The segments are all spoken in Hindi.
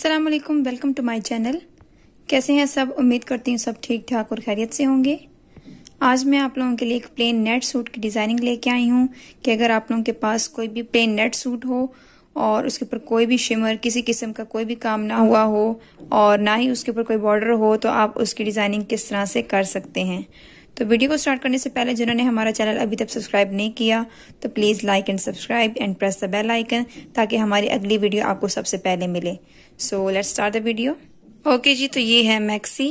अस्सलाम वालेकुम वेलकम टू माय चैनल कैसे हैं सब उम्मीद करती हूँ सब ठीक ठाक और खैरियत से होंगे आज मैं आप लोगों के लिए एक प्लेन नेट सूट की डिज़ाइनिंग लेके आई हूँ कि अगर आप लोगों के पास कोई भी प्लेन नेट सूट हो और उसके ऊपर कोई भी शिमर किसी किस्म का कोई भी काम ना हुआ हो और ना ही उसके ऊपर कोई बॉर्डर हो तो आप उसकी डिज़ाइनिंग किस तरह से कर सकते हैं तो वीडियो को स्टार्ट करने से पहले जिन्होंने हमारा चैनल अभी तक सब्सक्राइब नहीं किया तो please like and subscribe and press the bell icon ताकि हमारी अगली वीडियो आपको सबसे पहले मिले so let start the video okay जी तो ये है मैक्सी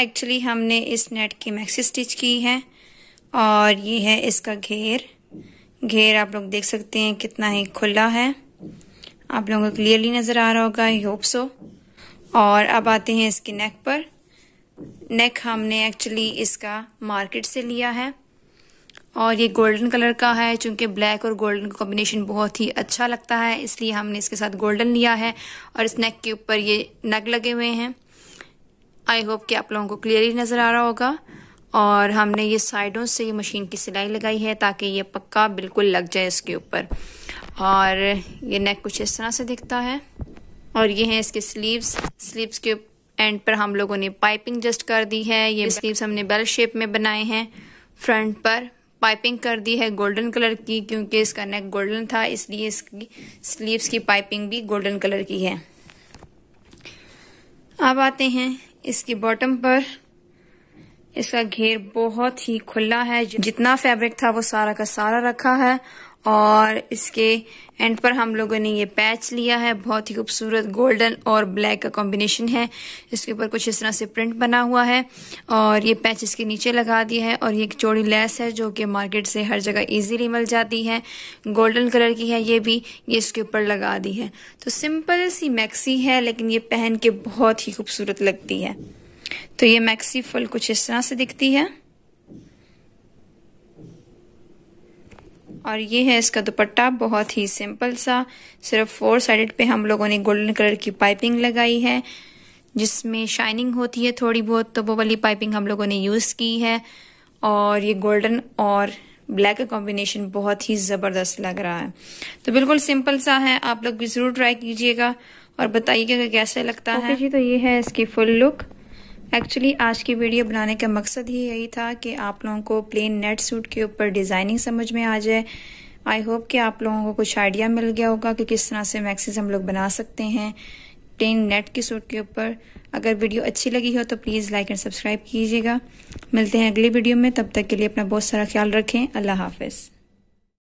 एक्चुअली हमने इस नेट की मैक्सी स्टिच की है और ये है इसका घेर घेर आप लोग देख सकते हैं कितना ही खुला है आप लोगों को क्लियरली नज़र आ रहा होगा आई होप सो और अब आते हैं इसके नेक पर नेक हमने एक्चुअली इसका मार्केट से लिया है और ये गोल्डन कलर का है क्योंकि ब्लैक और गोल्डन का कॉम्बिनेशन बहुत ही अच्छा लगता है इसलिए हमने इसके साथ गोल्डन लिया है और इस नेक के ऊपर ये नग लगे हुए हैं आई होप कि आप लोगों को क्लियरली नज़र आ रहा होगा और हमने ये साइडों से ये मशीन की सिलाई लगाई है ताकि ये पक्का बिल्कुल लग जाए इसके ऊपर और ये नेक कुछ इस तरह से दिखता है और ये हैं इसके स्लीव्स स्लीव्स के एंड पर हम लोगों ने पाइपिंग जस्ट कर दी है ये स्लीव हमने बेल शेप में बनाए हैं फ्रंट पर पाइपिंग कर दी है गोल्डन कलर की क्योंकि इसका नेक गोल्डन था इसलिए इसकी स्लीव्स की पाइपिंग भी गोल्डन कलर की है अब आते हैं इसकी बॉटम पर इसका घेर बहुत ही खुला है जितना फैब्रिक था वो सारा का सारा रखा है और इसके एंड पर हम लोगों ने ये पैच लिया है बहुत ही खूबसूरत गोल्डन और ब्लैक का कॉम्बिनेशन है इसके ऊपर कुछ इस तरह से प्रिंट बना हुआ है और ये पैच इसके नीचे लगा दिया है और ये एक चौड़ी लेस है जो कि मार्केट से हर जगह इजीली मिल जाती है गोल्डन कलर की है ये भी ये इसके ऊपर लगा दी है तो सिंपल सी मैक्सी है लेकिन ये पहन के बहुत ही खूबसूरत लगती है तो ये मैक्सी फुल कुछ इस तरह से दिखती है और ये है इसका दुपट्टा बहुत ही सिंपल सा सिर्फ फोर साइडेड पे हम लोगों ने गोल्डन कलर की पाइपिंग लगाई है जिसमें शाइनिंग होती है थोड़ी बहुत तो वो वाली पाइपिंग हम लोगों ने यूज़ की है और ये गोल्डन और ब्लैक का कॉम्बिनेशन बहुत ही ज़बरदस्त लग रहा है तो बिल्कुल सिंपल सा है आप लोग भी ज़रूर ट्राई कीजिएगा और बताइएगा कैसे लगता okay है जी तो ये है इसकी फुल लुक एक्चुअली आज की वीडियो बनाने का मकसद ही यही था कि आप लोगों को प्लेन नेट सूट के ऊपर डिज़ाइनिंग समझ में आ जाए आई होप कि आप लोगों को कुछ आइडिया मिल गया होगा कि किस तरह से मैक्सेस हम लोग बना सकते हैं प्लेन नेट के सूट के ऊपर अगर वीडियो अच्छी लगी हो तो प्लीज़ लाइक एंड सब्सक्राइब कीजिएगा मिलते हैं अगली वीडियो में तब तक के लिए अपना बहुत सारा ख्याल रखें अल्लाह हाफिज़